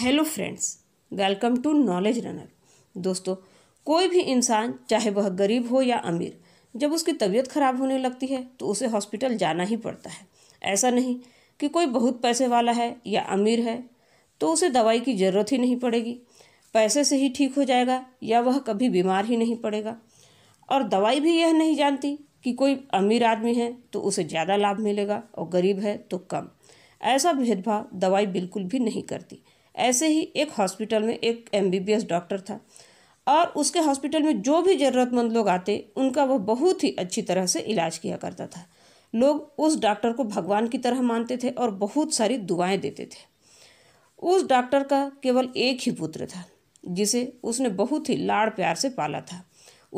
hello friends welcome to knowledge runner दोस्तों कोई भी इंसान चाहे वह गरीब हो या अमीर जब उसकी तबीयत खराब होने लगती है तो उसे हॉस्पिटल जाना ही पड़ता है ऐसा नहीं कि कोई बहुत पैसे वाला है या अमीर है तो उसे दवाई की ज़रूरत ही नहीं पड़ेगी पैसे से ही ठीक हो जाएगा या वह कभी बीमार ही नहीं पड़ेगा और दवाई भी यह नहीं जानती कि कोई अमीर आदमी है तो उसे ज़्यादा लाभ मिलेगा और गरीब है तो कम ऐसा भेदभाव दवाई बिल्कुल भी नहीं करती ऐसे ही एक हॉस्पिटल में एक एम डॉक्टर था और उसके हॉस्पिटल में जो भी ज़रूरतमंद लोग आते उनका वह बहुत ही अच्छी तरह से इलाज किया करता था लोग उस डॉक्टर को भगवान की तरह मानते थे और बहुत सारी दुआएं देते थे उस डॉक्टर का केवल एक ही पुत्र था जिसे उसने बहुत ही लाड़ प्यार से पाला था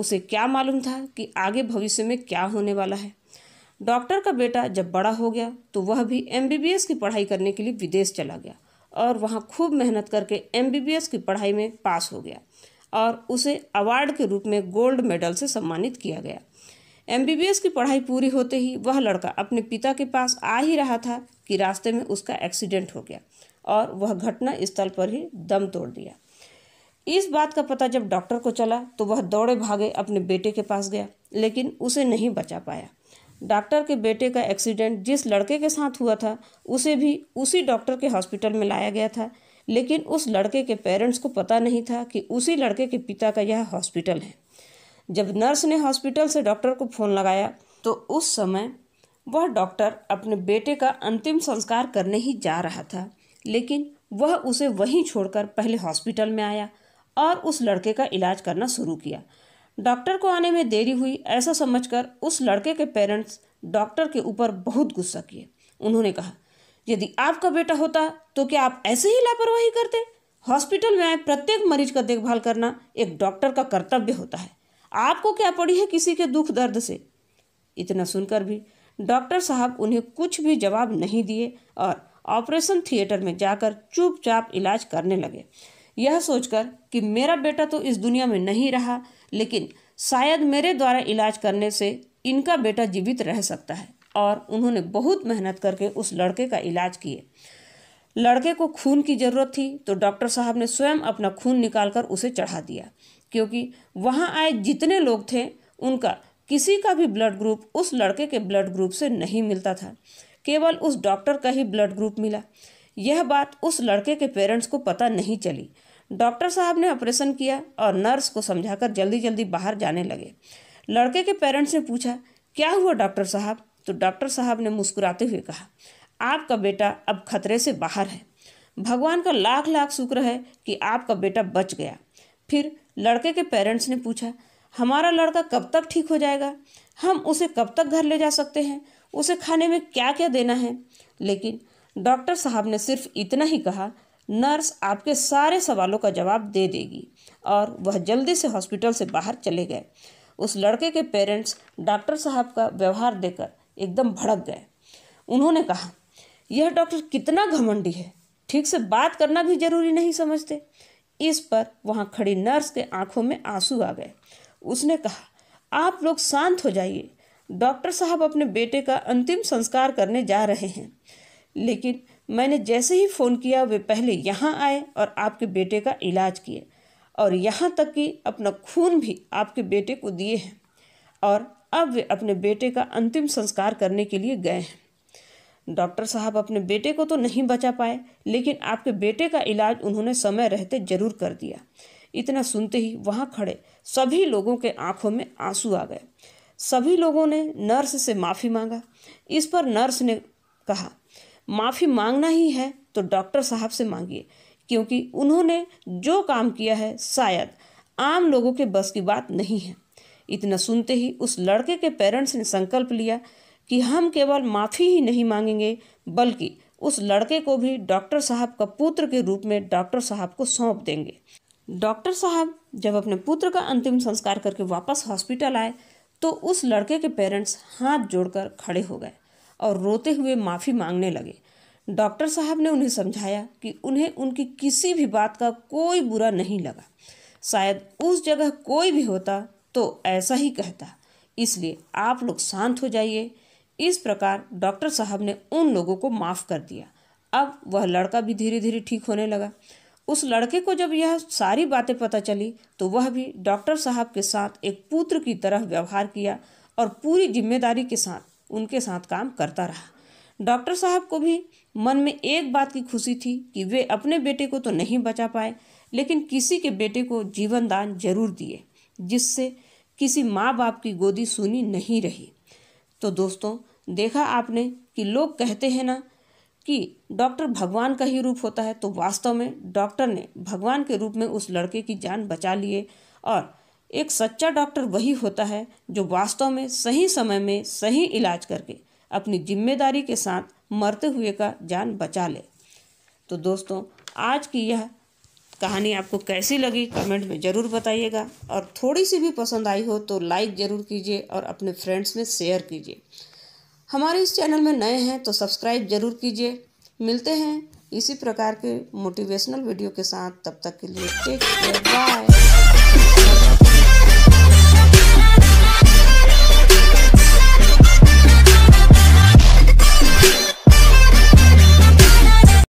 उसे क्या मालूम था कि आगे भविष्य में क्या होने वाला है डॉक्टर का बेटा जब बड़ा हो गया तो वह भी एम की पढ़ाई करने के लिए विदेश चला गया और वहाँ खूब मेहनत करके एम की पढ़ाई में पास हो गया और उसे अवार्ड के रूप में गोल्ड मेडल से सम्मानित किया गया एम की पढ़ाई पूरी होते ही वह लड़का अपने पिता के पास आ ही रहा था कि रास्ते में उसका एक्सीडेंट हो गया और वह घटना स्थल पर ही दम तोड़ दिया इस बात का पता जब डॉक्टर को चला तो वह दौड़े भागे अपने बेटे के पास गया लेकिन उसे नहीं बचा पाया डॉक्टर के बेटे का एक्सीडेंट जिस लड़के के साथ हुआ था उसे भी उसी डॉक्टर के हॉस्पिटल में लाया गया था लेकिन उस लड़के के पेरेंट्स को पता नहीं था कि उसी लड़के के पिता का यह हॉस्पिटल है जब नर्स ने हॉस्पिटल से डॉक्टर को फ़ोन लगाया तो उस समय वह डॉक्टर अपने बेटे का अंतिम संस्कार करने ही जा रहा था लेकिन वह उसे वहीं छोड़कर पहले हॉस्पिटल में आया और उस लड़के का इलाज करना शुरू किया डॉक्टर को आने में देरी हुई ऐसा समझकर उस लड़के के पेरेंट्स डॉक्टर के ऊपर बहुत गुस्सा किए उन्होंने कहा यदि आपका बेटा होता तो क्या आप ऐसे ही लापरवाही करते हॉस्पिटल में आए प्रत्येक मरीज का देखभाल करना एक डॉक्टर का कर्तव्य होता है आपको क्या पड़ी है किसी के दुख दर्द से इतना सुनकर भी डॉक्टर साहब उन्हें कुछ भी जवाब नहीं दिए और ऑपरेशन थिएटर में जाकर चुपचाप इलाज करने लगे यह सोचकर कि मेरा बेटा तो इस दुनिया में नहीं रहा लेकिन शायद मेरे द्वारा इलाज करने से इनका बेटा जीवित रह सकता है और उन्होंने बहुत मेहनत करके उस लड़के का इलाज किए लड़के को खून की ज़रूरत थी तो डॉक्टर साहब ने स्वयं अपना खून निकालकर उसे चढ़ा दिया क्योंकि वहाँ आए जितने लोग थे उनका किसी का भी ब्लड ग्रुप उस लड़के के ब्लड ग्रुप से नहीं मिलता था केवल उस डॉक्टर का ही ब्लड ग्रुप मिला यह बात उस लड़के के पेरेंट्स को पता नहीं चली डॉक्टर साहब ने ऑपरेशन किया और नर्स को समझाकर जल्दी जल्दी बाहर जाने लगे लड़के के पेरेंट्स ने पूछा क्या हुआ डॉक्टर साहब तो डॉक्टर साहब ने मुस्कुराते हुए कहा आपका बेटा अब खतरे से बाहर है भगवान का लाख लाख शुक्र है कि आपका बेटा बच गया फिर लड़के के पेरेंट्स ने पूछा हमारा लड़का कब तक ठीक हो जाएगा हम उसे कब तक घर ले जा सकते हैं उसे खाने में क्या क्या देना है लेकिन डॉक्टर साहब ने सिर्फ इतना ही कहा नर्स आपके सारे सवालों का जवाब दे देगी और वह जल्दी से हॉस्पिटल से बाहर चले गए उस लड़के के पेरेंट्स डॉक्टर साहब का व्यवहार देकर एकदम भड़क गए उन्होंने कहा यह डॉक्टर कितना घमंडी है ठीक से बात करना भी जरूरी नहीं समझते इस पर वहाँ खड़ी नर्स के आंखों में आंसू आ गए उसने कहा आप लोग शांत हो जाइए डॉक्टर साहब अपने बेटे का अंतिम संस्कार करने जा रहे हैं लेकिन मैंने जैसे ही फ़ोन किया वे पहले यहाँ आए और आपके बेटे का इलाज किए और यहाँ तक कि अपना खून भी आपके बेटे को दिए हैं और अब वे अपने बेटे का अंतिम संस्कार करने के लिए गए हैं डॉक्टर साहब अपने बेटे को तो नहीं बचा पाए लेकिन आपके बेटे का इलाज उन्होंने समय रहते जरूर कर दिया इतना सुनते ही वहाँ खड़े सभी लोगों के आंखों में आंसू आ गए सभी लोगों ने नर्स से माफ़ी मांगा इस पर नर्स ने कहा माफ़ी मांगना ही है तो डॉक्टर साहब से मांगिए क्योंकि उन्होंने जो काम किया है शायद आम लोगों के बस की बात नहीं है इतना सुनते ही उस लड़के के पेरेंट्स ने संकल्प लिया कि हम केवल माफ़ी ही नहीं मांगेंगे बल्कि उस लड़के को भी डॉक्टर साहब का पुत्र के रूप में डॉक्टर साहब को सौंप देंगे डॉक्टर साहब जब अपने पुत्र का अंतिम संस्कार करके वापस हॉस्पिटल आए तो उस लड़के के पेरेंट्स हाथ जोड़कर खड़े हो गए और रोते हुए माफ़ी मांगने लगे डॉक्टर साहब ने उन्हें समझाया कि उन्हें उनकी किसी भी बात का कोई बुरा नहीं लगा शायद उस जगह कोई भी होता तो ऐसा ही कहता इसलिए आप लोग शांत हो जाइए इस प्रकार डॉक्टर साहब ने उन लोगों को माफ़ कर दिया अब वह लड़का भी धीरे धीरे ठीक होने लगा उस लड़के को जब यह सारी बातें पता चली तो वह भी डॉक्टर साहब के साथ एक पुत्र की तरह व्यवहार किया और पूरी जिम्मेदारी के साथ उनके साथ काम करता रहा डॉक्टर साहब को भी मन में एक बात की खुशी थी कि वे अपने बेटे को तो नहीं बचा पाए लेकिन किसी के बेटे को जीवन दान जरूर दिए जिससे किसी माँ बाप की गोदी सुनी नहीं रही तो दोस्तों देखा आपने कि लोग कहते हैं ना कि डॉक्टर भगवान का ही रूप होता है तो वास्तव में डॉक्टर ने भगवान के रूप में उस लड़के की जान बचा लिए और एक सच्चा डॉक्टर वही होता है जो वास्तव में सही समय में सही इलाज करके अपनी जिम्मेदारी के साथ मरते हुए का जान बचा ले तो दोस्तों आज की यह कहानी आपको कैसी लगी कमेंट में ज़रूर बताइएगा और थोड़ी सी भी पसंद आई हो तो लाइक ज़रूर कीजिए और अपने फ्रेंड्स में शेयर कीजिए हमारे इस चैनल में नए हैं तो सब्सक्राइब ज़रूर कीजिए मिलते हैं इसी प्रकार के मोटिवेशनल वीडियो के साथ तब तक के लिए टेक केयर बाय